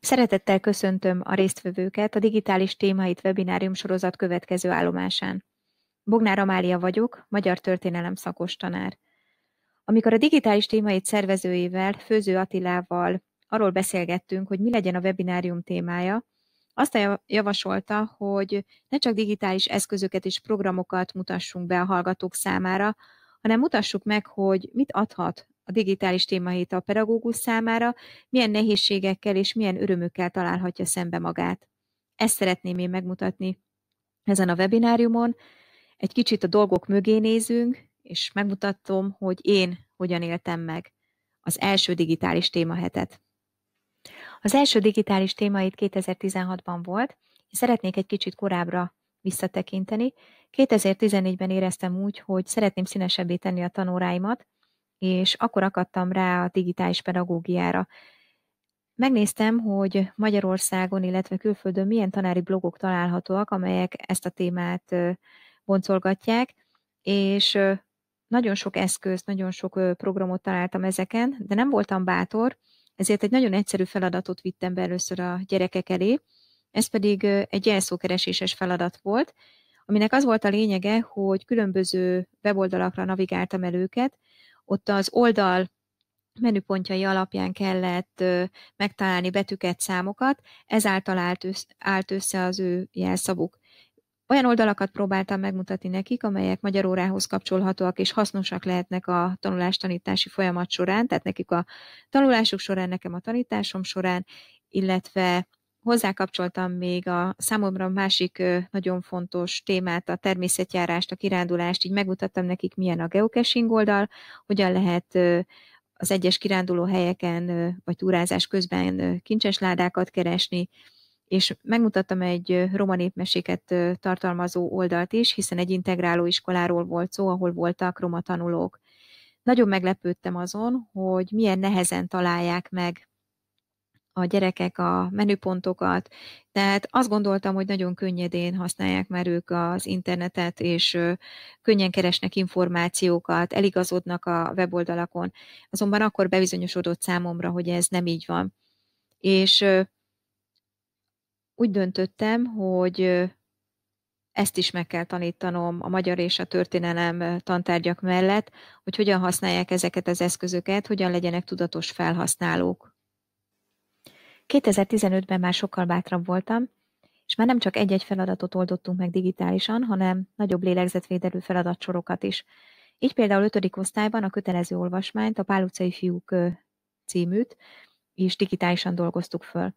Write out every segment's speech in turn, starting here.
Szeretettel köszöntöm a résztvevőket a Digitális Témait webinárium sorozat következő állomásán. Bognár Amália vagyok, magyar történelem szakos tanár. Amikor a Digitális Témait szervezőjével, Főző Attilával arról beszélgettünk, hogy mi legyen a webinárium témája, azt javasolta, hogy ne csak digitális eszközöket és programokat mutassunk be a hallgatók számára, hanem mutassuk meg, hogy mit adhat a digitális témahét a pedagógus számára, milyen nehézségekkel és milyen örömökkel találhatja szembe magát. Ezt szeretném én megmutatni ezen a webináriumon. Egy kicsit a dolgok mögé nézünk, és megmutatom, hogy én hogyan éltem meg az első digitális témahetet. Az első digitális témahét 2016-ban volt, és szeretnék egy kicsit korábbra visszatekinteni. 2014-ben éreztem úgy, hogy szeretném színesebbé tenni a tanóráimat, és akkor akadtam rá a digitális pedagógiára. Megnéztem, hogy Magyarországon, illetve külföldön milyen tanári blogok találhatóak, amelyek ezt a témát boncolgatják, és nagyon sok eszközt, nagyon sok programot találtam ezeken, de nem voltam bátor, ezért egy nagyon egyszerű feladatot vittem be először a gyerekek elé, ez pedig egy jelszókereséses feladat volt, aminek az volt a lényege, hogy különböző weboldalakra navigáltam el őket, ott az oldal menüpontjai alapján kellett ö, megtalálni betűket számokat, ezáltal állt, össze, állt össze az ő jelszavuk. Olyan oldalakat próbáltam megmutatni nekik, amelyek magyar órához kapcsolhatóak és hasznosak lehetnek a tanulás-tanítási folyamat során, tehát nekik a tanulásuk során, nekem a tanításom során, illetve hozzákapcsoltam még a számomra másik nagyon fontos témát, a természetjárást, a kirándulást, így megmutattam nekik, milyen a geocaching oldal, hogyan lehet az egyes kiránduló helyeken vagy túrázás közben kincses ládákat keresni, és megmutattam egy roma népmeséket tartalmazó oldalt is, hiszen egy integráló iskoláról volt szó, ahol voltak roma tanulók. Nagyon meglepődtem azon, hogy milyen nehezen találják meg a gyerekek a menüpontokat, tehát azt gondoltam, hogy nagyon könnyedén használják már ők az internetet, és könnyen keresnek információkat, eligazodnak a weboldalakon. Azonban akkor bebizonyosodott számomra, hogy ez nem így van. És úgy döntöttem, hogy ezt is meg kell tanítanom a magyar és a történelem tantárgyak mellett, hogy hogyan használják ezeket az eszközöket, hogyan legyenek tudatos felhasználók. 2015-ben már sokkal bátrabb voltam, és már nem csak egy-egy feladatot oldottunk meg digitálisan, hanem nagyobb lélegzetvédelő feladatsorokat is. Így például 5. osztályban a kötelező olvasmányt, a Pál utcai fiúk címűt is digitálisan dolgoztuk föl.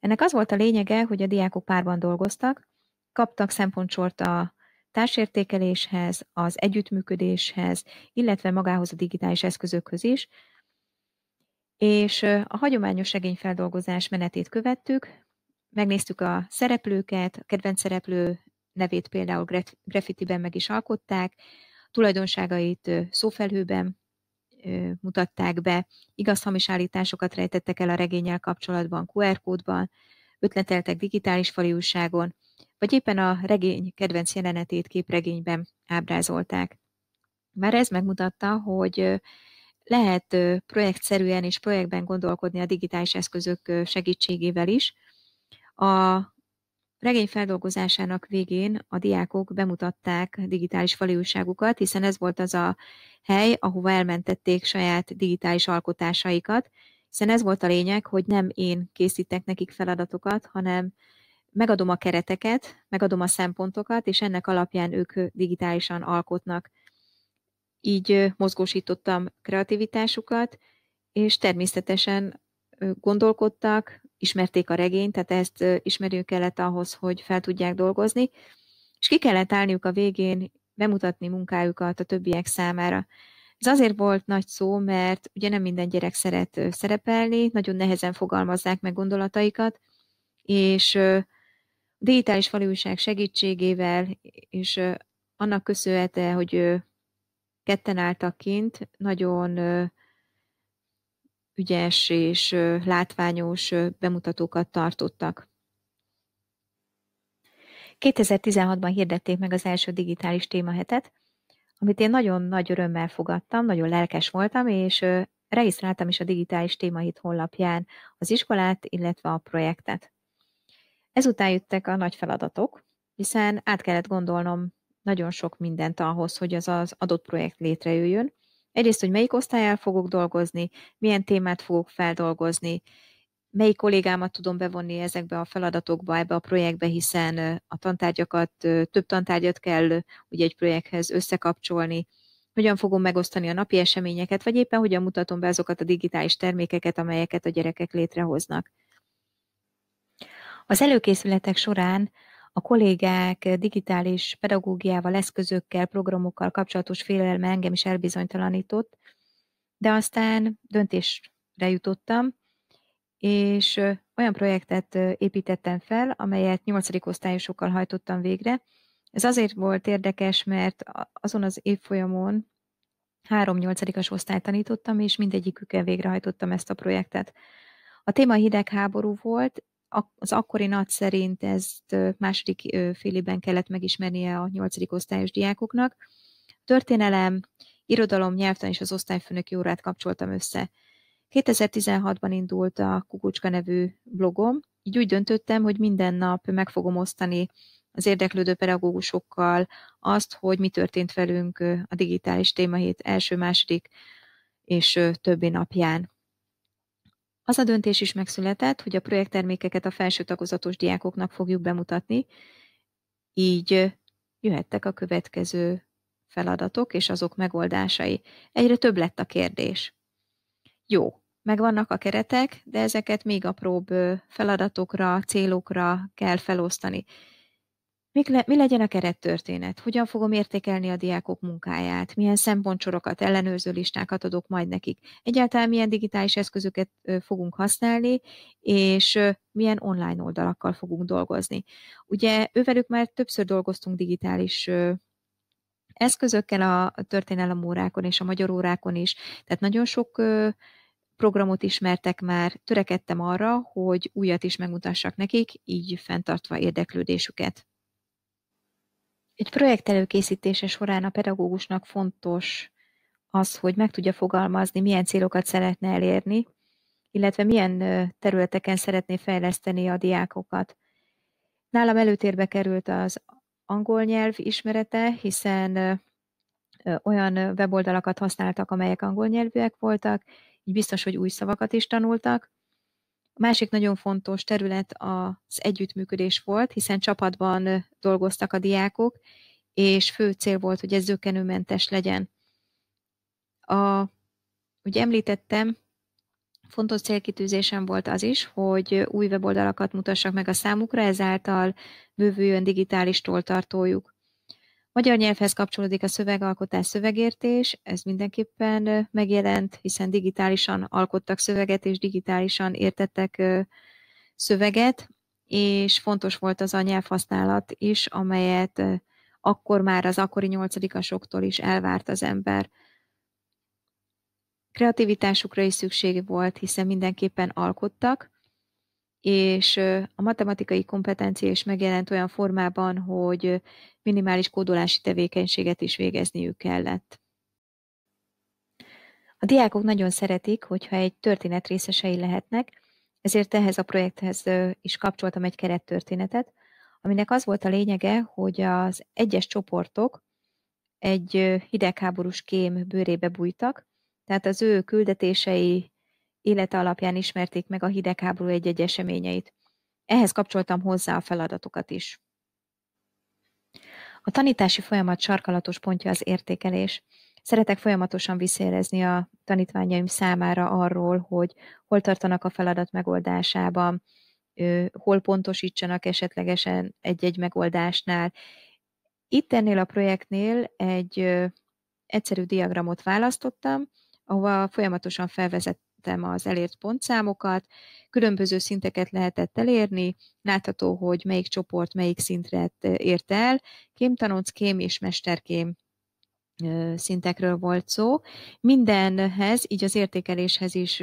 Ennek az volt a lényege, hogy a diákok párban dolgoztak, kaptak szempontsort a társértékeléshez, az együttműködéshez, illetve magához a digitális eszközökhöz is, és a hagyományos regényfeldolgozás menetét követtük, megnéztük a szereplőket, a kedvenc szereplő nevét például graffitiben meg is alkották, tulajdonságait szófelhőben mutatták be, igaz hamis állításokat rejtettek el a regényel kapcsolatban, QR kódban, ötleteltek digitális faliúságon, vagy éppen a regény kedvenc jelenetét képregényben ábrázolták. Már ez megmutatta, hogy lehet projektszerűen és projektben gondolkodni a digitális eszközök segítségével is. A regény feldolgozásának végén a diákok bemutatták digitális faliúságukat, hiszen ez volt az a hely, ahova elmentették saját digitális alkotásaikat, hiszen ez volt a lényeg, hogy nem én készítek nekik feladatokat, hanem megadom a kereteket, megadom a szempontokat, és ennek alapján ők digitálisan alkotnak így mozgósítottam kreativitásukat, és természetesen gondolkodtak, ismerték a regényt, tehát ezt ismerjük kellett ahhoz, hogy fel tudják dolgozni, és ki kellett állniuk a végén bemutatni munkájukat a többiek számára. Ez azért volt nagy szó, mert ugye nem minden gyerek szeret szerepelni, nagyon nehezen fogalmazzák meg gondolataikat, és digitális valóság segítségével, és annak köszönhető, hogy ketten álltak kint, nagyon ügyes és látványos bemutatókat tartottak. 2016-ban hirdették meg az első digitális témahetet, amit én nagyon nagy örömmel fogadtam, nagyon lelkes voltam, és regisztráltam is a digitális témahit honlapján az iskolát, illetve a projektet. Ezután jöttek a nagy feladatok, hiszen át kellett gondolnom nagyon sok mindent ahhoz, hogy az az adott projekt létrejöjjön. Egyrészt, hogy melyik osztályjal fogok dolgozni, milyen témát fogok feldolgozni, melyik kollégámat tudom bevonni ezekbe a feladatokba, ebbe a projektbe, hiszen a tantárgyakat, több tantárgyat kell ugye egy projekthez összekapcsolni, hogyan fogom megosztani a napi eseményeket, vagy éppen hogyan mutatom be azokat a digitális termékeket, amelyeket a gyerekek létrehoznak. Az előkészületek során a kollégák digitális pedagógiával, eszközökkel, programokkal kapcsolatos félelme engem is elbizonytalanított, de aztán döntésre jutottam, és olyan projektet építettem fel, amelyet 8. osztályosokkal hajtottam végre. Ez azért volt érdekes, mert azon az évfolyamon három 8. osztályt tanítottam, és mindegyikükkel végrehajtottam ezt a projektet. A téma hidegháború volt, az akkori nagy szerint ezt második félében kellett megismernie a nyolcadik osztályos diákoknak. Történelem, irodalom, nyelvtan és az osztályfőnöki órát kapcsoltam össze. 2016-ban indult a Kukucska nevű blogom, így úgy döntöttem, hogy minden nap meg fogom osztani az érdeklődő pedagógusokkal azt, hogy mi történt velünk a digitális témahét első, második és többi napján. Az a döntés is megszületett, hogy a projekttermékeket a felső tagozatos diákoknak fogjuk bemutatni, így jöhettek a következő feladatok és azok megoldásai. Egyre több lett a kérdés. Jó, megvannak a keretek, de ezeket még apróbb feladatokra, célokra kell felosztani. Mik le, mi legyen a kerettörténet? Hogyan fogom értékelni a diákok munkáját? Milyen szempontsorokat, ellenőrző listákat adok majd nekik? Egyáltalán milyen digitális eszközöket fogunk használni, és milyen online oldalakkal fogunk dolgozni? Ugye ővelük már többször dolgoztunk digitális eszközökkel a történelem órákon és a magyar órákon is, tehát nagyon sok programot ismertek már, törekedtem arra, hogy újat is megmutassak nekik, így fenntartva érdeklődésüket. Egy projekt előkészítése során a pedagógusnak fontos az, hogy meg tudja fogalmazni, milyen célokat szeretne elérni, illetve milyen területeken szeretné fejleszteni a diákokat. Nálam előtérbe került az angol nyelv ismerete, hiszen olyan weboldalakat használtak, amelyek angol nyelvűek voltak, így biztos, hogy új szavakat is tanultak, a másik nagyon fontos terület az együttműködés volt, hiszen csapatban dolgoztak a diákok, és fő cél volt, hogy ez zökkenőmentes legyen. A, ugye említettem, fontos célkitűzésem volt az is, hogy új weboldalakat mutassak meg a számukra, ezáltal bővüljön digitális toltartójuk. Magyar nyelvhez kapcsolódik a szövegalkotás szövegértés, ez mindenképpen megjelent, hiszen digitálisan alkottak szöveget, és digitálisan értettek szöveget, és fontos volt az a nyelvhasználat is, amelyet akkor már az akkori nyolcadikasoktól is elvárt az ember. Kreativitásukra is szükség volt, hiszen mindenképpen alkottak, és a matematikai kompetencia is megjelent olyan formában, hogy minimális kódolási tevékenységet is végezniük kellett. A diákok nagyon szeretik, hogyha egy történet részesei lehetnek, ezért ehhez a projekthez is kapcsoltam egy kerettörténetet, aminek az volt a lényege, hogy az egyes csoportok egy hidegháborús kém bőrébe bújtak, tehát az ő küldetései, élete alapján ismerték meg a hidegháború egy-egy eseményeit. Ehhez kapcsoltam hozzá a feladatokat is. A tanítási folyamat sarkalatos pontja az értékelés. Szeretek folyamatosan visszérezni a tanítványaim számára arról, hogy hol tartanak a feladat megoldásában, hol pontosítsanak esetlegesen egy-egy megoldásnál. Itt ennél a projektnél egy egyszerű diagramot választottam, ahova folyamatosan felvezett, nézegettem az elért pontszámokat, különböző szinteket lehetett elérni, látható, hogy melyik csoport melyik szintre ért el, kémtanonc, kém és mesterkém szintekről volt szó. Mindenhez, így az értékeléshez is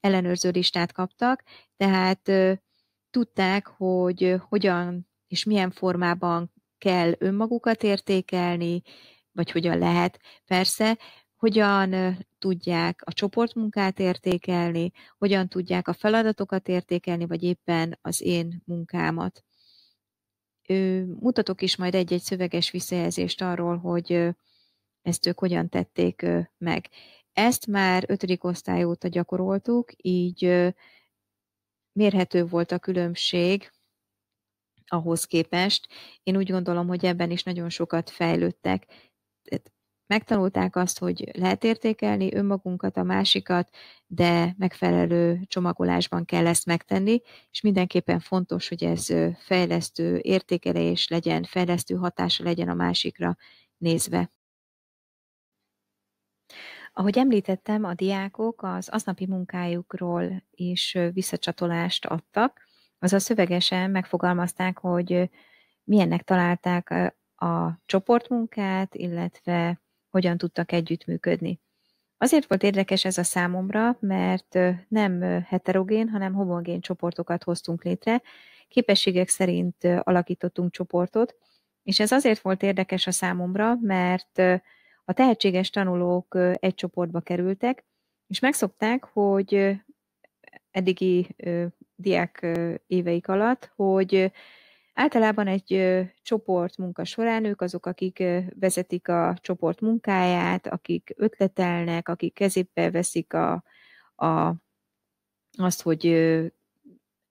ellenőrző listát kaptak, tehát tudták, hogy hogyan és milyen formában kell önmagukat értékelni, vagy hogyan lehet. Persze hogyan tudják a csoportmunkát értékelni, hogyan tudják a feladatokat értékelni, vagy éppen az én munkámat. Mutatok is majd egy-egy szöveges visszajelzést arról, hogy ezt ők hogyan tették meg. Ezt már ötödik osztály óta gyakoroltuk, így mérhető volt a különbség ahhoz képest. Én úgy gondolom, hogy ebben is nagyon sokat fejlődtek megtanulták azt, hogy lehet értékelni önmagunkat, a másikat, de megfelelő csomagolásban kell ezt megtenni, és mindenképpen fontos, hogy ez fejlesztő értékelés legyen, fejlesztő hatása legyen a másikra nézve. Ahogy említettem, a diákok az aznapi munkájukról is visszacsatolást adtak, azaz szövegesen megfogalmazták, hogy milyennek találták a csoportmunkát, illetve hogyan tudtak együttműködni. Azért volt érdekes ez a számomra, mert nem heterogén, hanem homogén csoportokat hoztunk létre, képességek szerint alakítottunk csoportot, és ez azért volt érdekes a számomra, mert a tehetséges tanulók egy csoportba kerültek, és megszokták, hogy eddigi diák éveik alatt, hogy Általában egy csoport munka során ők azok, akik vezetik a csoport munkáját, akik ötletelnek, akik kezébe veszik a, a, azt, hogy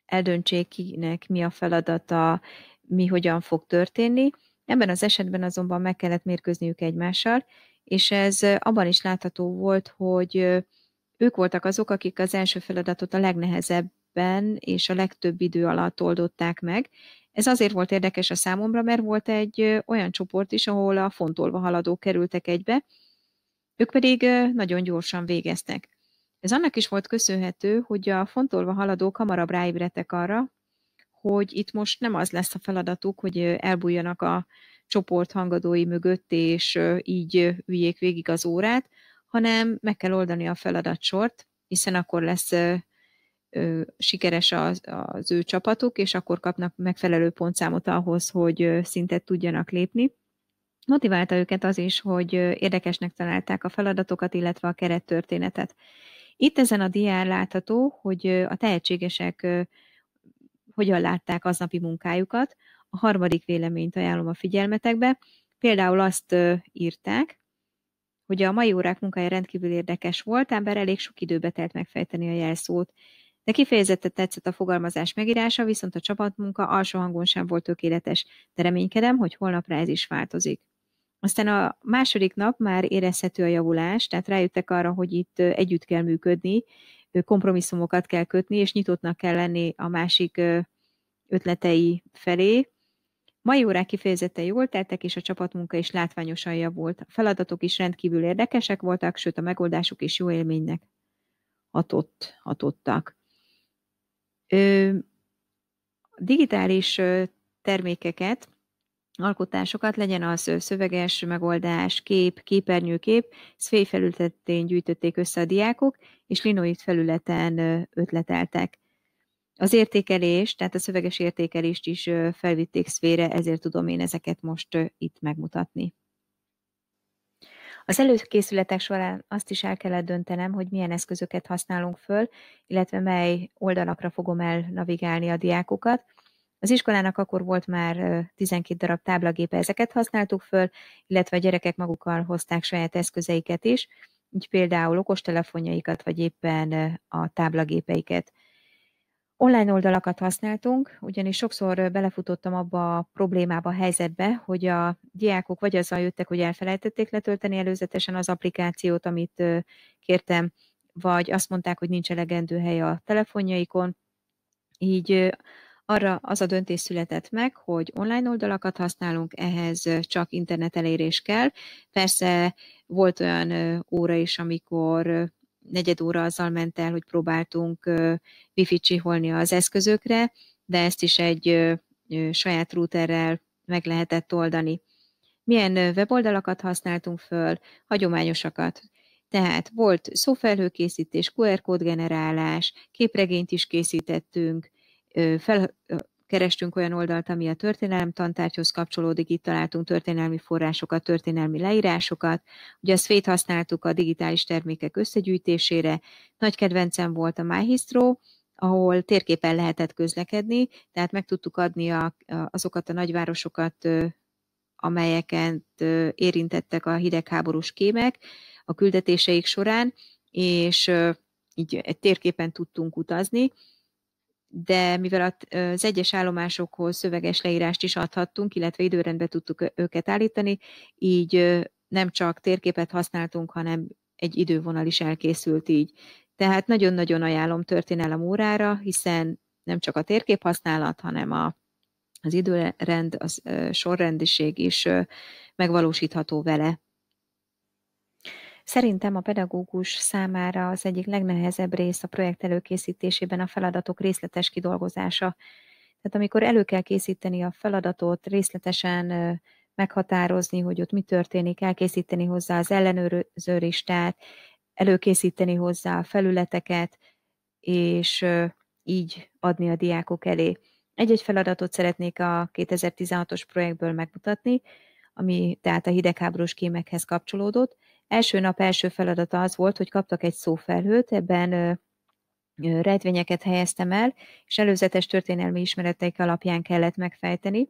eldöntsék kinek mi a feladata, mi hogyan fog történni. Ebben az esetben azonban meg kellett mérkőzniük egymással, és ez abban is látható volt, hogy ők voltak azok, akik az első feladatot a legnehezebben és a legtöbb idő alatt oldották meg, ez azért volt érdekes a számomra, mert volt egy olyan csoport is, ahol a fontolva haladók kerültek egybe, ők pedig nagyon gyorsan végeztek. Ez annak is volt köszönhető, hogy a fontolva haladók hamarabb ráébredtek arra, hogy itt most nem az lesz a feladatuk, hogy elbújjanak a csoport hangadói mögött, és így üljék végig az órát, hanem meg kell oldani a feladatsort, hiszen akkor lesz sikeres az, az ő csapatuk, és akkor kapnak megfelelő pontszámot ahhoz, hogy szintet tudjanak lépni. Motiválta őket az is, hogy érdekesnek találták a feladatokat, illetve a kerettörténetet. Itt ezen a dián látható, hogy a tehetségesek hogyan látták aznapi munkájukat. A harmadik véleményt ajánlom a figyelmetekbe. Például azt írták, hogy a mai órák munkája rendkívül érdekes volt, ám bár elég sok időbe telt megfejteni a jelszót. De kifejezetten tetszett a fogalmazás megírása, viszont a csapatmunka alsó hangon sem volt tökéletes, de reménykedem, hogy holnapra ez is változik. Aztán a második nap már érezhető a javulás, tehát rájöttek arra, hogy itt együtt kell működni, kompromisszumokat kell kötni, és nyitottnak kell lenni a másik ötletei felé. Mai órák kifejezetten jól teltek, és a csapatmunka is látványosan javult. A feladatok is rendkívül érdekesek voltak, sőt a megoldásuk is jó élménynek hatott, hatottak digitális termékeket, alkotásokat, legyen az szöveges megoldás, kép, képernyőkép, szfély felületén gyűjtötték össze a diákok, és linoid felületen ötleteltek. Az értékelést, tehát a szöveges értékelést is felvitték szfére, ezért tudom én ezeket most itt megmutatni. Az előkészületek során azt is el kellett döntenem, hogy milyen eszközöket használunk föl, illetve mely oldalakra fogom el navigálni a diákokat. Az iskolának akkor volt már 12 darab táblagépe, ezeket használtuk föl, illetve a gyerekek magukkal hozták saját eszközeiket is, így például okostelefonjaikat, vagy éppen a táblagépeiket. Online oldalakat használtunk, ugyanis sokszor belefutottam abba a problémába, a helyzetbe, hogy a diákok vagy azzal jöttek, hogy elfelejtették letölteni előzetesen az applikációt, amit kértem, vagy azt mondták, hogy nincs elegendő hely a telefonjaikon. Így arra az a döntés született meg, hogy online oldalakat használunk, ehhez csak internet elérés kell. Persze volt olyan óra is, amikor negyed óra azzal ment el, hogy próbáltunk wifi csiholni az eszközökre, de ezt is egy saját routerrel meg lehetett oldani. Milyen weboldalakat használtunk föl? Hagyományosakat. Tehát volt szófelhőkészítés, QR kód generálás, képregényt is készítettünk, fel, kerestünk olyan oldalt, ami a történelem tantárgyhoz kapcsolódik, itt találtunk történelmi forrásokat, történelmi leírásokat. Ugye a szvét használtuk a digitális termékek összegyűjtésére. Nagy kedvencem volt a MyHistro, ahol térképen lehetett közlekedni, tehát meg tudtuk adni a, azokat a nagyvárosokat, amelyeket érintettek a hidegháborús kémek a küldetéseik során, és így egy térképen tudtunk utazni de mivel az egyes állomásokhoz szöveges leírást is adhattunk, illetve időrendbe tudtuk őket állítani, így nem csak térképet használtunk, hanem egy idővonal is elkészült így. Tehát nagyon-nagyon ajánlom történelem órára, hiszen nem csak a térkép használat, hanem a, az időrend, a sorrendiség is megvalósítható vele. Szerintem a pedagógus számára az egyik legnehezebb rész a projekt előkészítésében a feladatok részletes kidolgozása. Tehát amikor elő kell készíteni a feladatot, részletesen meghatározni, hogy ott mi történik, elkészíteni hozzá az ellenőrző listát, előkészíteni hozzá a felületeket, és így adni a diákok elé. Egy-egy feladatot szeretnék a 2016-os projektből megmutatni, ami tehát a hidegháborús kémekhez kapcsolódott, Első nap első feladata az volt, hogy kaptak egy szófelhőt, ebben rejtvényeket helyeztem el, és előzetes történelmi ismereteik alapján kellett megfejteni.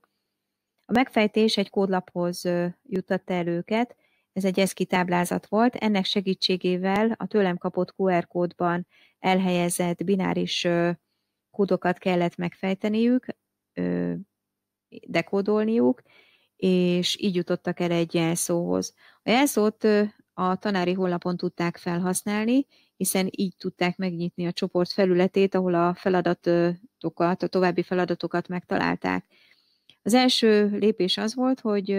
A megfejtés egy kódlaphoz juttatta el őket, ez egy eszki táblázat volt, ennek segítségével a tőlem kapott QR kódban elhelyezett bináris kódokat kellett megfejteniük, dekódolniuk, és így jutottak el egy jelszóhoz. A jelszót a tanári honlapon tudták felhasználni, hiszen így tudták megnyitni a csoport felületét, ahol a feladatokat, a további feladatokat megtalálták. Az első lépés az volt, hogy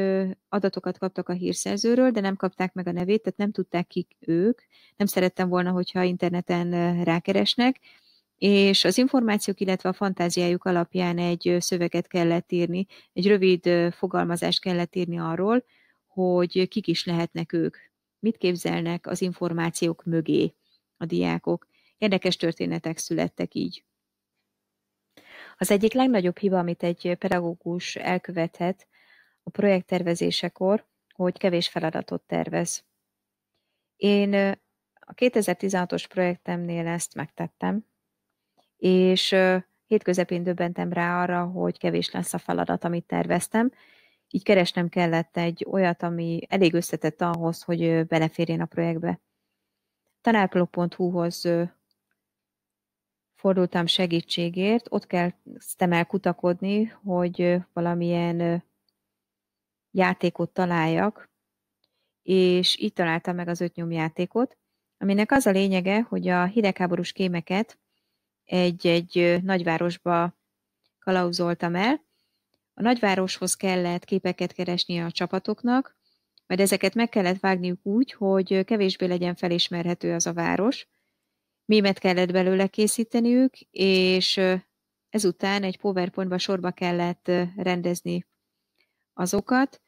adatokat kaptak a hírszerzőről, de nem kapták meg a nevét, tehát nem tudták kik ők. Nem szerettem volna, hogyha interneten rákeresnek, és az információk, illetve a fantáziájuk alapján egy szöveget kellett írni, egy rövid fogalmazást kellett írni arról, hogy kik is lehetnek ők mit képzelnek az információk mögé a diákok. Érdekes történetek születtek így. Az egyik legnagyobb hiba, amit egy pedagógus elkövethet a projekttervezésekor, hogy kevés feladatot tervez. Én a 2016-os projektemnél ezt megtettem, és hétközepén döbbentem rá arra, hogy kevés lesz a feladat, amit terveztem, így keresnem kellett egy olyat, ami elég összetett ahhoz, hogy beleférjen a projektbe. Tanárpro.hu-hoz fordultam segítségért, ott kezdtem el kutakodni, hogy valamilyen játékot találjak, és itt találtam meg az ötnyom játékot, aminek az a lényege, hogy a hidegháborús kémeket egy-egy nagyvárosba kalauzoltam el, a nagyvároshoz kellett képeket keresni a csapatoknak, majd ezeket meg kellett vágniuk úgy, hogy kevésbé legyen felismerhető az a város. Mémet kellett belőle készíteniük, és ezután egy PowerPointba sorba kellett rendezni azokat,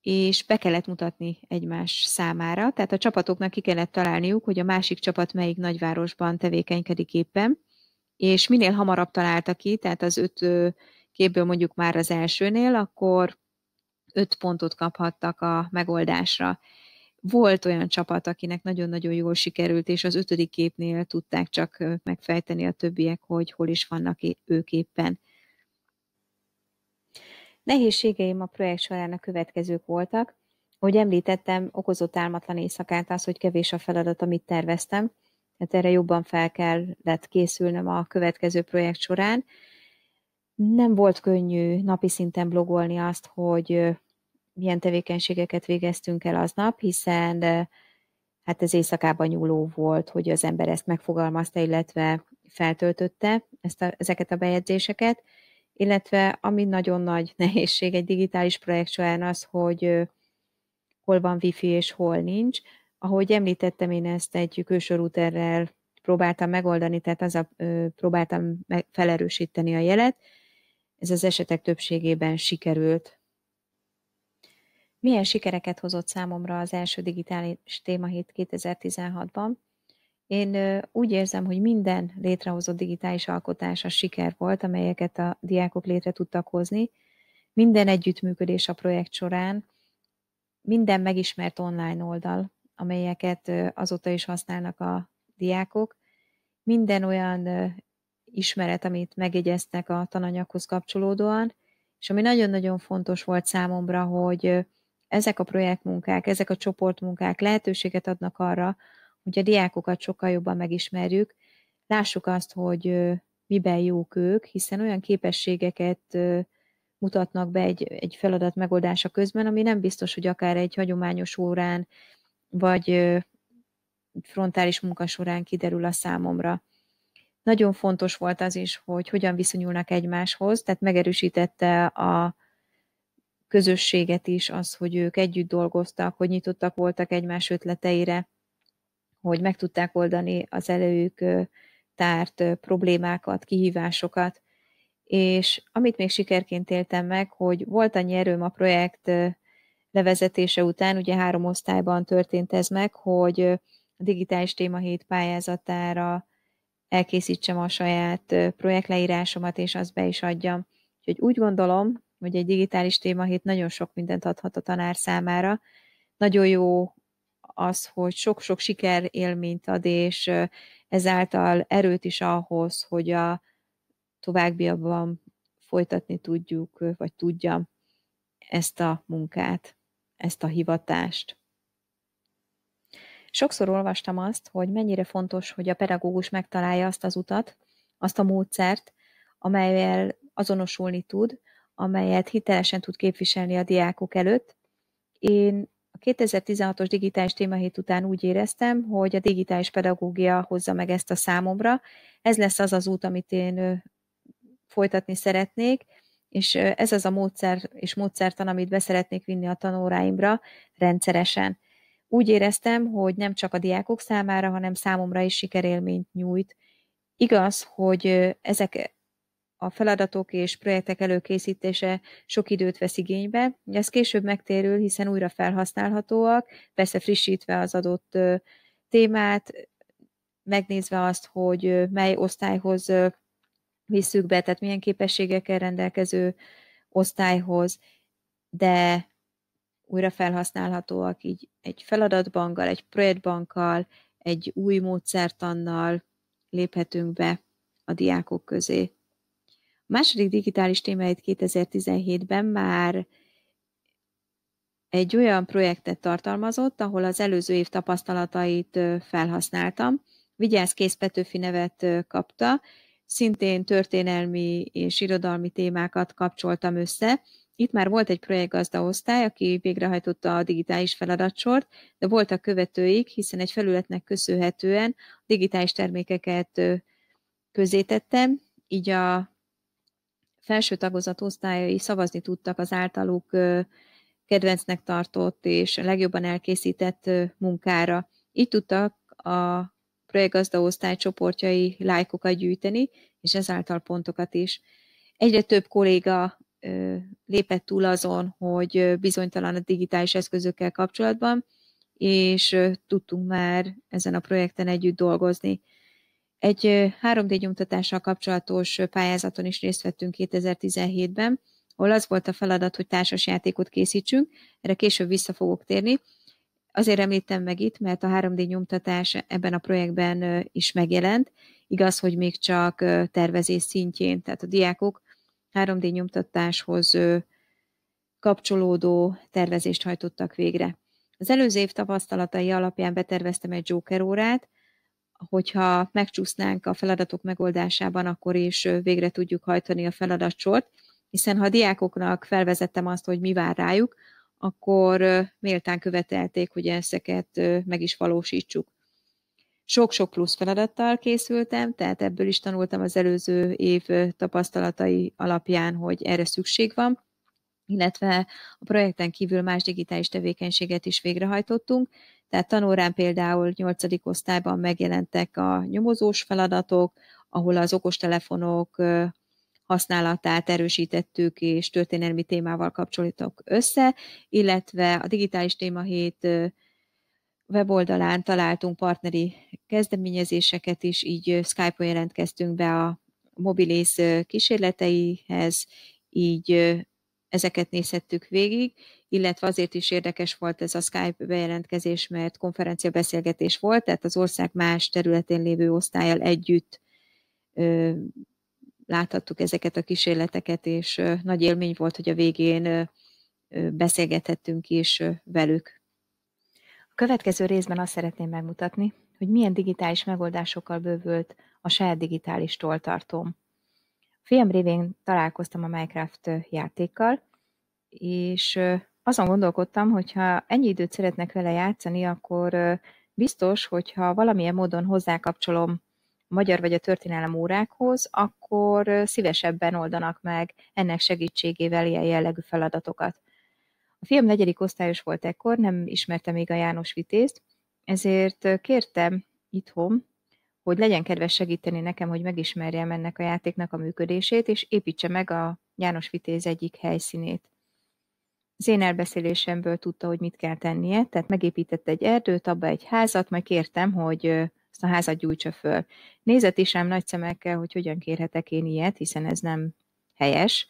és be kellett mutatni egymás számára. Tehát a csapatoknak ki kellett találniuk, hogy a másik csapat melyik nagyvárosban tevékenykedik éppen, és minél hamarabb találta ki, tehát az öt képből mondjuk már az elsőnél, akkor 5 pontot kaphattak a megoldásra. Volt olyan csapat, akinek nagyon-nagyon jól sikerült, és az ötödik képnél tudták csak megfejteni a többiek, hogy hol is vannak ők éppen. Nehézségeim a projekt során a következők voltak. hogy említettem, okozott álmatlan éjszakát az, hogy kevés a feladat, amit terveztem, tehát erre jobban fel kellett készülnöm a következő projekt során, nem volt könnyű napi szinten blogolni azt, hogy milyen tevékenységeket végeztünk el aznap, hiszen hát ez éjszakában nyúló volt, hogy az ember ezt megfogalmazta, illetve feltöltötte ezt a, ezeket a bejegyzéseket, illetve ami nagyon nagy nehézség egy digitális projekt során az, hogy hol van wifi és hol nincs. Ahogy említettem, én ezt egy külső routerrel próbáltam megoldani, tehát az a, próbáltam felerősíteni a jelet, ez az esetek többségében sikerült. Milyen sikereket hozott számomra az első digitális témahét 2016-ban? Én úgy érzem, hogy minden létrehozott digitális alkotás a siker volt, amelyeket a diákok létre tudtak hozni. Minden együttműködés a projekt során, minden megismert online oldal, amelyeket azóta is használnak a diákok, minden olyan ismeret, amit megjegyeztek a tananyaghoz kapcsolódóan, és ami nagyon-nagyon fontos volt számomra, hogy ezek a projektmunkák, ezek a csoportmunkák lehetőséget adnak arra, hogy a diákokat sokkal jobban megismerjük, lássuk azt, hogy miben jók ők, hiszen olyan képességeket mutatnak be egy, egy feladat megoldása közben, ami nem biztos, hogy akár egy hagyományos órán, vagy frontális munka során kiderül a számomra. Nagyon fontos volt az is, hogy hogyan viszonyulnak egymáshoz, tehát megerősítette a közösséget is az, hogy ők együtt dolgoztak, hogy nyitottak voltak egymás ötleteire, hogy meg tudták oldani az előük tárt problémákat, kihívásokat. És amit még sikerként éltem meg, hogy volt annyi erőm a projekt levezetése után, ugye három osztályban történt ez meg, hogy a digitális témahét pályázatára elkészítsem a saját projektleírásomat, és azt be is adjam. Úgyhogy úgy gondolom, hogy egy digitális témahét nagyon sok mindent adhat a tanár számára. Nagyon jó az, hogy sok-sok siker élményt ad, és ezáltal erőt is ahhoz, hogy a továbbiakban folytatni tudjuk, vagy tudjam ezt a munkát, ezt a hivatást. Sokszor olvastam azt, hogy mennyire fontos, hogy a pedagógus megtalálja azt az utat, azt a módszert, amelyel azonosulni tud, amelyet hitelesen tud képviselni a diákok előtt. Én a 2016-os digitális témahét után úgy éreztem, hogy a digitális pedagógia hozza meg ezt a számomra. Ez lesz az az út, amit én folytatni szeretnék, és ez az a módszer és módszertan, amit beszeretnék vinni a tanóráimra rendszeresen. Úgy éreztem, hogy nem csak a diákok számára, hanem számomra is sikerélményt nyújt. Igaz, hogy ezek a feladatok és projektek előkészítése sok időt vesz igénybe, ez később megtérül, hiszen újra felhasználhatóak, persze frissítve az adott témát, megnézve azt, hogy mely osztályhoz visszük be, tehát milyen képességekkel rendelkező osztályhoz, de újra felhasználhatóak így egy feladatbankkal, egy projektbankkal, egy új módszertannal léphetünk be a diákok közé. A második digitális témáit 2017-ben már egy olyan projektet tartalmazott, ahol az előző év tapasztalatait felhasználtam. Vigyázz Kész Petőfi nevet kapta, szintén történelmi és irodalmi témákat kapcsoltam össze, itt már volt egy projektgazda osztály, aki végrehajtotta a digitális feladatsort, de voltak követőik, hiszen egy felületnek köszönhetően digitális termékeket közzétettem, így a felső tagozat osztályai szavazni tudtak az általuk kedvencnek tartott és legjobban elkészített munkára. Így tudtak a projektgazda osztály csoportjai lájkokat gyűjteni, és ezáltal pontokat is. Egyre több kolléga lépett túl azon, hogy bizonytalan a digitális eszközökkel kapcsolatban, és tudtunk már ezen a projekten együtt dolgozni. Egy 3D nyomtatással kapcsolatos pályázaton is részt vettünk 2017-ben, ahol az volt a feladat, hogy társas játékot készítsünk, erre később vissza fogok térni. Azért említem meg itt, mert a 3D nyomtatás ebben a projektben is megjelent. Igaz, hogy még csak tervezés szintjén, tehát a diákok 3D nyomtatáshoz kapcsolódó tervezést hajtottak végre. Az előző év tapasztalatai alapján beterveztem egy Joker órát, hogyha megcsúsznánk a feladatok megoldásában, akkor is végre tudjuk hajtani a feladatsort, hiszen ha a diákoknak felvezettem azt, hogy mi vár rájuk, akkor méltán követelték, hogy ezeket meg is valósítsuk. Sok-sok plusz feladattal készültem, tehát ebből is tanultam az előző év tapasztalatai alapján, hogy erre szükség van, illetve a projekten kívül más digitális tevékenységet is végrehajtottunk, tehát tanórán például 8. osztályban megjelentek a nyomozós feladatok, ahol az okostelefonok használatát erősítettük és történelmi témával kapcsolítok össze, illetve a digitális témahét weboldalán találtunk partneri kezdeményezéseket is, így Skype-on jelentkeztünk be a mobilész kísérleteihez, így ezeket nézhettük végig, illetve azért is érdekes volt ez a Skype bejelentkezés, mert konferencia beszélgetés volt, tehát az ország más területén lévő osztályjal együtt ö, láthattuk ezeket a kísérleteket, és ö, nagy élmény volt, hogy a végén ö, beszélgethettünk is velük Következő részben azt szeretném megmutatni, hogy milyen digitális megoldásokkal bővült a saját digitális toltartóm. A film révén találkoztam a Minecraft játékkal, és azon gondolkodtam, hogy ha ennyi időt szeretnek vele játszani, akkor biztos, hogyha valamilyen módon hozzákapcsolom a magyar vagy a történelem órákhoz, akkor szívesebben oldanak meg ennek segítségével ilyen jellegű feladatokat fiam negyedik osztályos volt ekkor, nem ismerte még a János Vitézt, ezért kértem itthon, hogy legyen kedves segíteni nekem, hogy megismerjem ennek a játéknak a működését, és építse meg a János Vitéz egyik helyszínét. Az én elbeszélésemből tudta, hogy mit kell tennie, tehát megépített egy erdőt, abba egy házat, majd kértem, hogy azt a házat gyújtsa föl. Nézett is rám nagy szemekkel, hogy hogyan kérhetek én ilyet, hiszen ez nem helyes,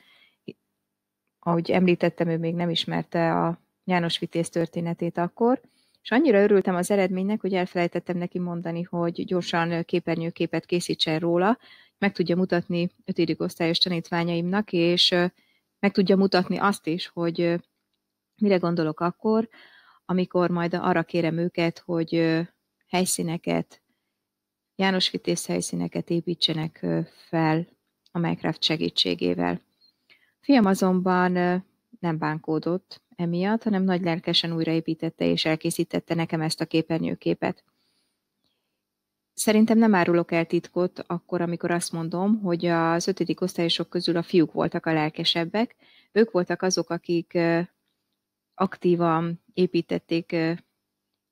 ahogy említettem, ő még nem ismerte a János Vitéz történetét akkor, és annyira örültem az eredménynek, hogy elfelejtettem neki mondani, hogy gyorsan képernyőképet készítsen róla, meg tudja mutatni ötödik osztályos tanítványaimnak, és meg tudja mutatni azt is, hogy mire gondolok akkor, amikor majd arra kérem őket, hogy helyszíneket, János Vitéz helyszíneket építsenek fel a Minecraft segítségével. Fiam azonban nem bánkódott emiatt, hanem nagy lelkesen újraépítette és elkészítette nekem ezt a képernyőképet. Szerintem nem árulok el titkot akkor, amikor azt mondom, hogy az ötödik osztályosok közül a fiúk voltak a lelkesebbek. Ők voltak azok, akik aktívan építették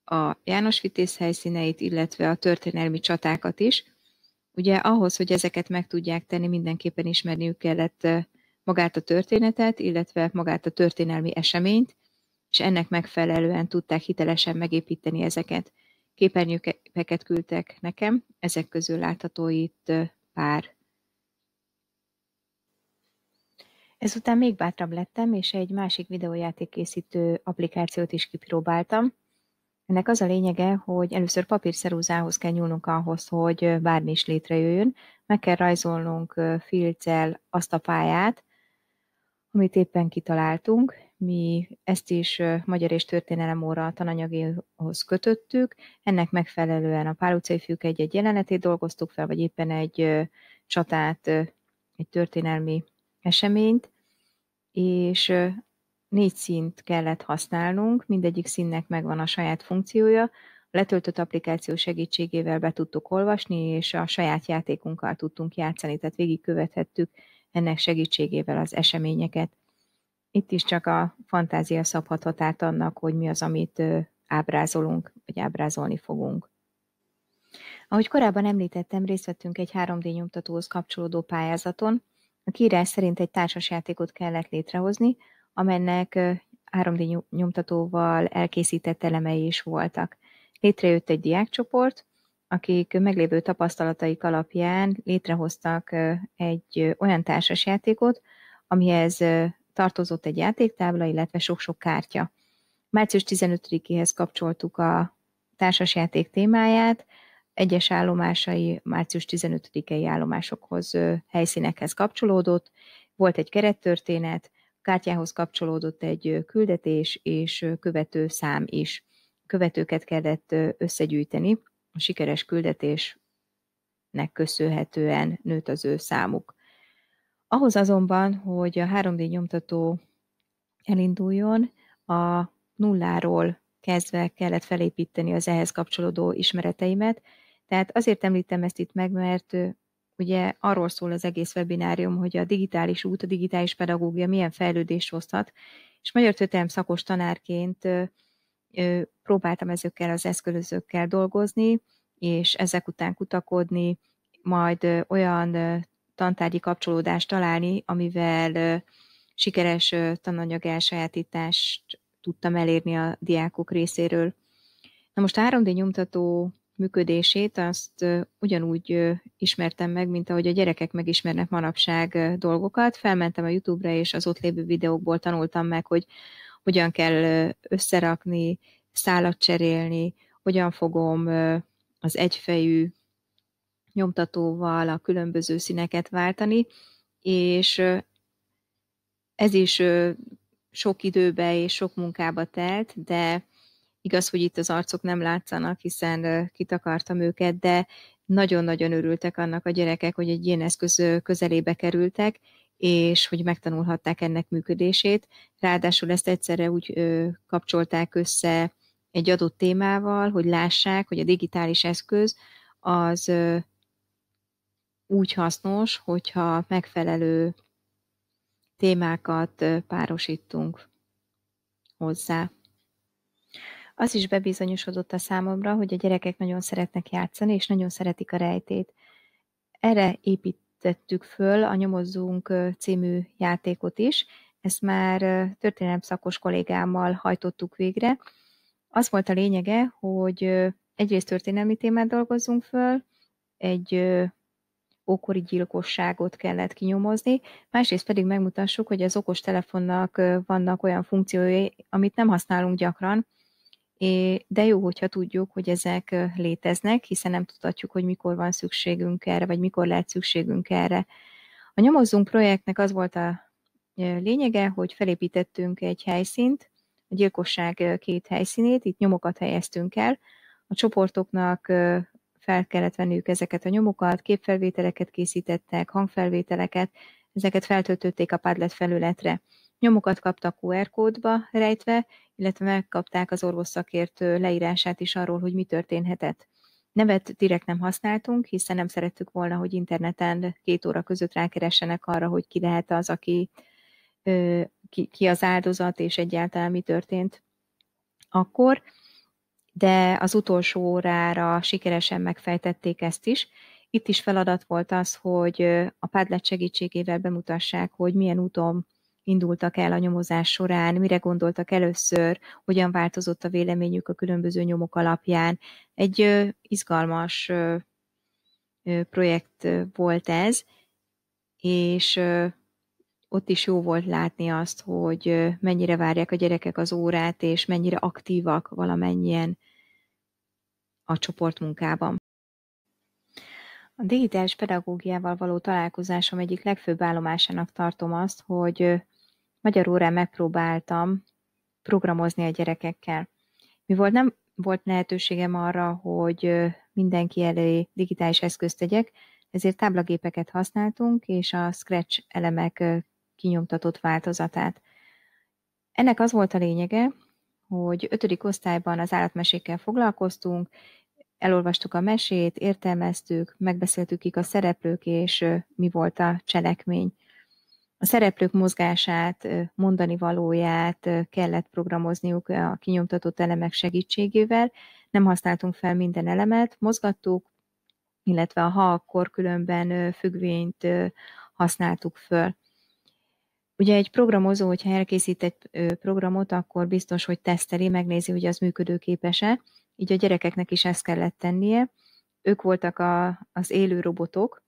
a János Vitéz helyszíneit, illetve a történelmi csatákat is. Ugye ahhoz, hogy ezeket meg tudják tenni, mindenképpen ismerniük kellett magát a történetet, illetve magát a történelmi eseményt, és ennek megfelelően tudták hitelesen megépíteni ezeket. Képernyőket küldtek nekem, ezek közül látható itt pár. Ezután még bátrabb lettem, és egy másik videójáték készítő applikációt is kipróbáltam. Ennek az a lényege, hogy először papírszerúzához kell nyúlnunk ahhoz, hogy bármi is létrejöjjön. Meg kell rajzolnunk filccel azt a pályát, amit éppen kitaláltunk. Mi ezt is Magyar és Történelem óra tananyagéhoz kötöttük. Ennek megfelelően a Pál utcai fűk egy-egy jelenetét dolgoztuk fel, vagy éppen egy csatát, egy történelmi eseményt, és négy szint kellett használnunk, mindegyik színnek megvan a saját funkciója. A letöltött applikáció segítségével be tudtuk olvasni, és a saját játékunkkal tudtunk játszani, tehát végigkövethettük ennek segítségével az eseményeket. Itt is csak a fantázia szabhat át annak, hogy mi az, amit ábrázolunk, vagy ábrázolni fogunk. Ahogy korábban említettem, részt vettünk egy 3D nyomtatóhoz kapcsolódó pályázaton. A kiírás szerint egy társasjátékot kellett létrehozni, amelynek 3D nyomtatóval elkészített elemei is voltak. Létrejött egy diákcsoport, akik meglévő tapasztalataik alapján létrehoztak egy olyan társasjátékot, amihez tartozott egy játéktábla, illetve sok-sok kártya. Március 15-éhez kapcsoltuk a társasjáték témáját, egyes állomásai március 15-i állomásokhoz, helyszínekhez kapcsolódott, volt egy kerettörténet, kártyához kapcsolódott egy küldetés és követő szám is. Követőket kellett összegyűjteni, a sikeres küldetésnek köszönhetően nőtt az ő számuk. Ahhoz azonban, hogy a 3D nyomtató elinduljon, a nulláról kezdve kellett felépíteni az ehhez kapcsolódó ismereteimet. Tehát azért említem ezt itt meg, mert ugye arról szól az egész webinárium, hogy a digitális út, a digitális pedagógia milyen fejlődést hozhat, és magyar történelem szakos tanárként próbáltam ezekkel az eszközökkel dolgozni, és ezek után kutakodni, majd olyan tantárgyi kapcsolódást találni, amivel sikeres tananyag elsajátítást tudtam elérni a diákok részéről. Na most 3D nyomtató működését azt ugyanúgy ismertem meg, mint ahogy a gyerekek megismernek manapság dolgokat. Felmentem a YouTube-ra, és az ott lévő videókból tanultam meg, hogy hogyan kell összerakni, szálat cserélni, hogyan fogom az egyfejű nyomtatóval a különböző színeket váltani, és ez is sok időbe és sok munkába telt, de igaz, hogy itt az arcok nem látszanak, hiszen kitakartam őket, de nagyon-nagyon örültek annak a gyerekek, hogy egy ilyen eszköz közelébe kerültek, és hogy megtanulhatták ennek működését. Ráadásul ezt egyszerre úgy ö, kapcsolták össze egy adott témával, hogy lássák, hogy a digitális eszköz az ö, úgy hasznos, hogyha megfelelő témákat ö, párosítunk hozzá. Az is bebizonyosodott a számomra, hogy a gyerekek nagyon szeretnek játszani, és nagyon szeretik a rejtét. Erre épít tettük föl a Nyomozzunk című játékot is. Ezt már történelem szakos kollégámmal hajtottuk végre. Az volt a lényege, hogy egyrészt történelmi témát dolgozzunk föl, egy ókori gyilkosságot kellett kinyomozni, másrészt pedig megmutassuk, hogy az okos telefonnak vannak olyan funkciói, amit nem használunk gyakran, de jó, hogyha tudjuk, hogy ezek léteznek, hiszen nem tudhatjuk, hogy mikor van szükségünk erre, vagy mikor lehet szükségünk erre. A Nyomozzunk projektnek az volt a lényege, hogy felépítettünk egy helyszínt, a gyilkosság két helyszínét, itt nyomokat helyeztünk el, a csoportoknak fel kellett venniük ezeket a nyomokat, képfelvételeket készítettek, hangfelvételeket, ezeket feltöltötték a Padlet felületre. Nyomokat kaptak QR kódba rejtve, illetve megkapták az orvos szakértő leírását is arról, hogy mi történhetett. Nevet direkt nem használtunk, hiszen nem szerettük volna, hogy interneten két óra között rákeressenek arra, hogy ki lehet az, aki ki, ki az áldozat, és egyáltalán mi történt akkor, de az utolsó órára sikeresen megfejtették ezt is. Itt is feladat volt az, hogy a Padlet segítségével bemutassák, hogy milyen úton indultak el a nyomozás során, mire gondoltak először, hogyan változott a véleményük a különböző nyomok alapján. Egy izgalmas projekt volt ez, és ott is jó volt látni azt, hogy mennyire várják a gyerekek az órát, és mennyire aktívak valamennyien a csoportmunkában. A digitális pedagógiával való találkozásom egyik legfőbb állomásának tartom azt, hogy magyar órán megpróbáltam programozni a gyerekekkel. Mi volt, nem volt lehetőségem arra, hogy mindenki elé digitális eszközt tegyek, ezért táblagépeket használtunk, és a Scratch elemek kinyomtatott változatát. Ennek az volt a lényege, hogy ötödik osztályban az állatmesékkel foglalkoztunk, elolvastuk a mesét, értelmeztük, megbeszéltük kik a szereplők, és mi volt a cselekmény a szereplők mozgását, mondani valóját kellett programozniuk a kinyomtatott elemek segítségével. Nem használtunk fel minden elemet, mozgattuk, illetve a ha akkor különben függvényt használtuk föl. Ugye egy programozó, hogyha elkészít egy programot, akkor biztos, hogy teszteli, megnézi, hogy az működőképes-e. Így a gyerekeknek is ezt kellett tennie. Ők voltak a, az élő robotok,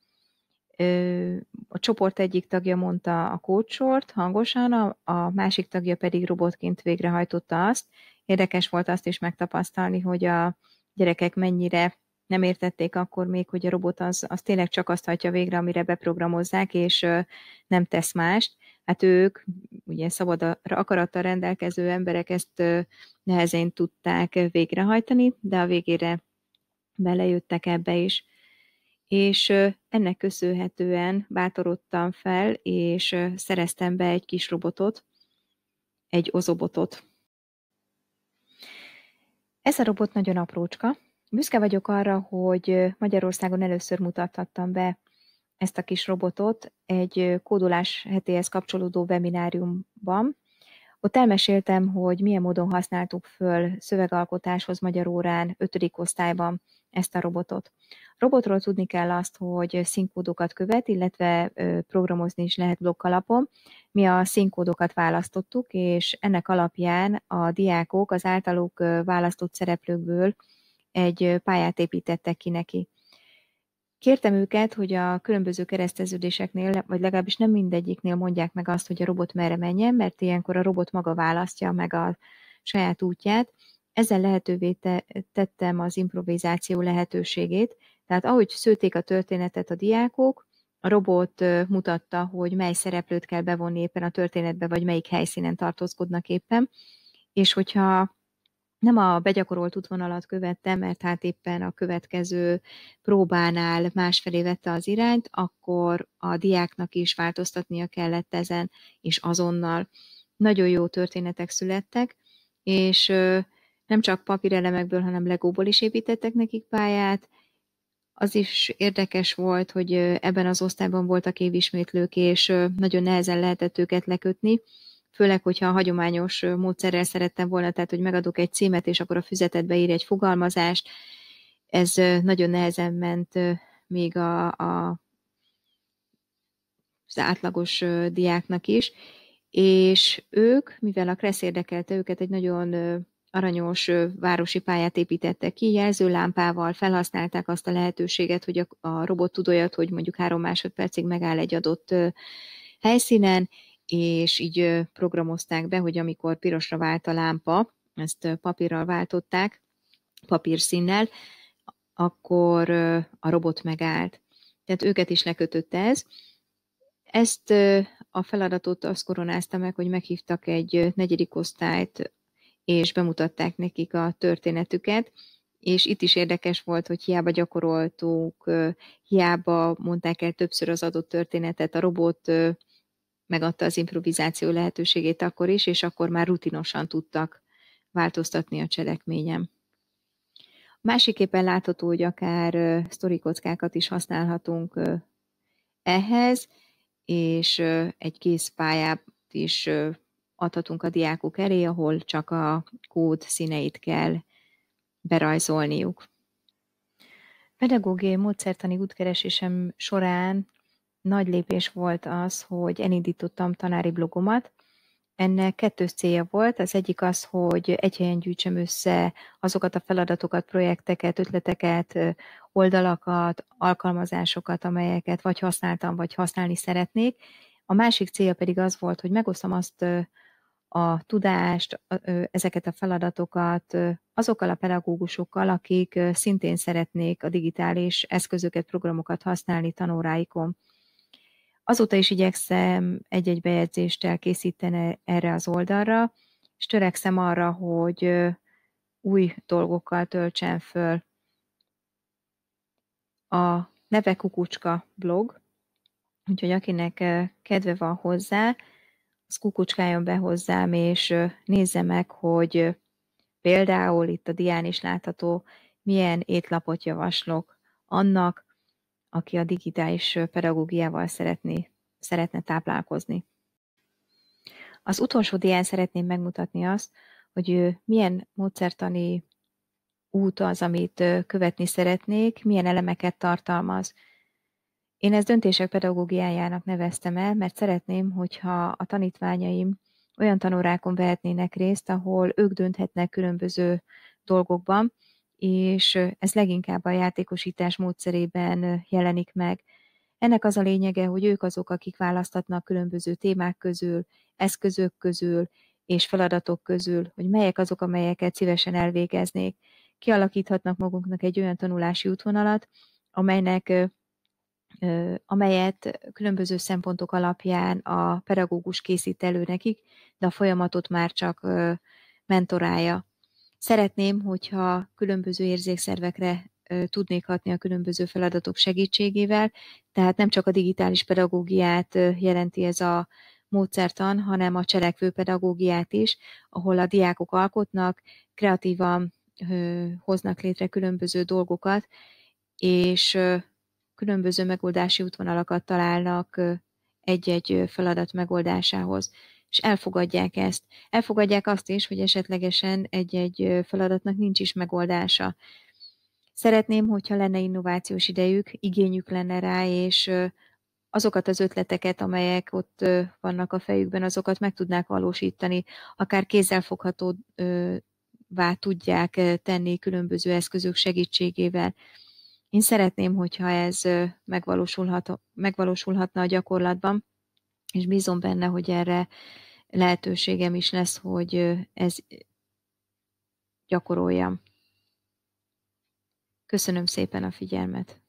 a csoport egyik tagja mondta a kócsort hangosan, a, a másik tagja pedig robotként végrehajtotta azt. Érdekes volt azt is megtapasztalni, hogy a gyerekek mennyire nem értették akkor még, hogy a robot az, az tényleg csak azt hagyja végre, amire beprogramozzák, és nem tesz mást. Hát ők, ugye szabad akarattal rendelkező emberek ezt nehezén tudták végrehajtani, de a végére belejöttek ebbe is és ennek köszönhetően bátorodtam fel, és szereztem be egy kis robotot, egy ozobotot. Ez a robot nagyon aprócska. Büszke vagyok arra, hogy Magyarországon először mutathattam be ezt a kis robotot egy kódolás hetéhez kapcsolódó webináriumban. Ott elmeséltem, hogy milyen módon használtuk föl szövegalkotáshoz magyar órán, ötödik osztályban ezt a robotot. Robotról tudni kell azt, hogy színkódokat követ, illetve programozni is lehet blokkalapon. Mi a színkódokat választottuk, és ennek alapján a diákok az általuk választott szereplőkből egy pályát építettek ki neki. Kértem őket, hogy a különböző kereszteződéseknél, vagy legalábbis nem mindegyiknél mondják meg azt, hogy a robot merre menjen, mert ilyenkor a robot maga választja meg a saját útját, ezzel lehetővé te, tettem az improvizáció lehetőségét, tehát ahogy szőték a történetet a diákok, a robot mutatta, hogy mely szereplőt kell bevonni éppen a történetbe, vagy melyik helyszínen tartózkodnak éppen, és hogyha nem a begyakorolt útvonalat követtem, mert hát éppen a következő próbánál másfelé vette az irányt, akkor a diáknak is változtatnia kellett ezen, és azonnal. Nagyon jó történetek születtek, és nem csak papírelemekből, hanem legóból is építettek nekik pályát. Az is érdekes volt, hogy ebben az osztályban voltak évismétlők, és nagyon nehezen lehetett őket lekötni, főleg, hogyha a hagyományos módszerrel szerettem volna, tehát, hogy megadok egy címet, és akkor a füzetetbe ír egy fogalmazást, ez nagyon nehezen ment még a, a az átlagos diáknak is, és ők, mivel a Kressz érdekelte őket, egy nagyon aranyos városi pályát építettek ki, jelzőlámpával felhasználták azt a lehetőséget, hogy a, a robot tud olyat, hogy mondjuk három másodpercig megáll egy adott helyszínen, és így programozták be, hogy amikor pirosra vált a lámpa, ezt papírral váltották, papírszínnel, akkor a robot megállt. Tehát őket is lekötötte ez. Ezt a feladatot azt koronázta meg, hogy meghívtak egy negyedik osztályt és bemutatták nekik a történetüket, és itt is érdekes volt, hogy hiába gyakoroltuk, hiába mondták el többször az adott történetet, a robot megadta az improvizáció lehetőségét akkor is, és akkor már rutinosan tudtak változtatni a cselekményem. Másiképpen látható, hogy akár sztorikockákat is használhatunk ehhez, és egy kész pályát is adhatunk a diákok elé, ahol csak a kód színeit kell berajzolniuk. Pedagógiai módszertani útkeresésem során nagy lépés volt az, hogy elindítottam tanári blogomat. Ennek kettő célja volt. Az egyik az, hogy egy helyen gyűjtsem össze azokat a feladatokat, projekteket, ötleteket, oldalakat, alkalmazásokat, amelyeket vagy használtam, vagy használni szeretnék. A másik célja pedig az volt, hogy megosztom azt a tudást, ezeket a feladatokat azokkal a pedagógusokkal, akik szintén szeretnék a digitális eszközöket, programokat használni tanóráikon. Azóta is igyekszem egy-egy bejegyzést elkészíteni erre az oldalra, és törekszem arra, hogy új dolgokkal töltsen föl. A neve Kukucska blog, úgyhogy akinek kedve van hozzá, az kukucskáljon be hozzám, és nézze meg, hogy például itt a dián is látható, milyen étlapot javaslok annak, aki a digitális pedagógiával szeretné, szeretne táplálkozni. Az utolsó dián szeretném megmutatni azt, hogy milyen módszertani út az, amit követni szeretnék, milyen elemeket tartalmaz, én ezt döntések pedagógiájának neveztem el, mert szeretném, hogyha a tanítványaim olyan tanórákon vehetnének részt, ahol ők dönthetnek különböző dolgokban, és ez leginkább a játékosítás módszerében jelenik meg. Ennek az a lényege, hogy ők azok, akik választatnak különböző témák közül, eszközök közül és feladatok közül, hogy melyek azok, amelyeket szívesen elvégeznék. Kialakíthatnak magunknak egy olyan tanulási útvonalat, amelynek amelyet különböző szempontok alapján a pedagógus készít elő nekik, de a folyamatot már csak mentorálja. Szeretném, hogyha különböző érzékszervekre tudnék hatni a különböző feladatok segítségével, tehát nem csak a digitális pedagógiát jelenti ez a módszertan, hanem a cselekvő pedagógiát is, ahol a diákok alkotnak, kreatívan hoznak létre különböző dolgokat, és különböző megoldási útvonalakat találnak egy-egy feladat megoldásához, és elfogadják ezt. Elfogadják azt is, hogy esetlegesen egy-egy feladatnak nincs is megoldása. Szeretném, hogyha lenne innovációs idejük, igényük lenne rá, és azokat az ötleteket, amelyek ott vannak a fejükben, azokat meg tudnák valósítani, akár kézzelfoghatóvá tudják tenni különböző eszközök segítségével. Én szeretném, hogyha ez megvalósulhat, megvalósulhatna a gyakorlatban, és bízom benne, hogy erre lehetőségem is lesz, hogy ez gyakoroljam. Köszönöm szépen a figyelmet!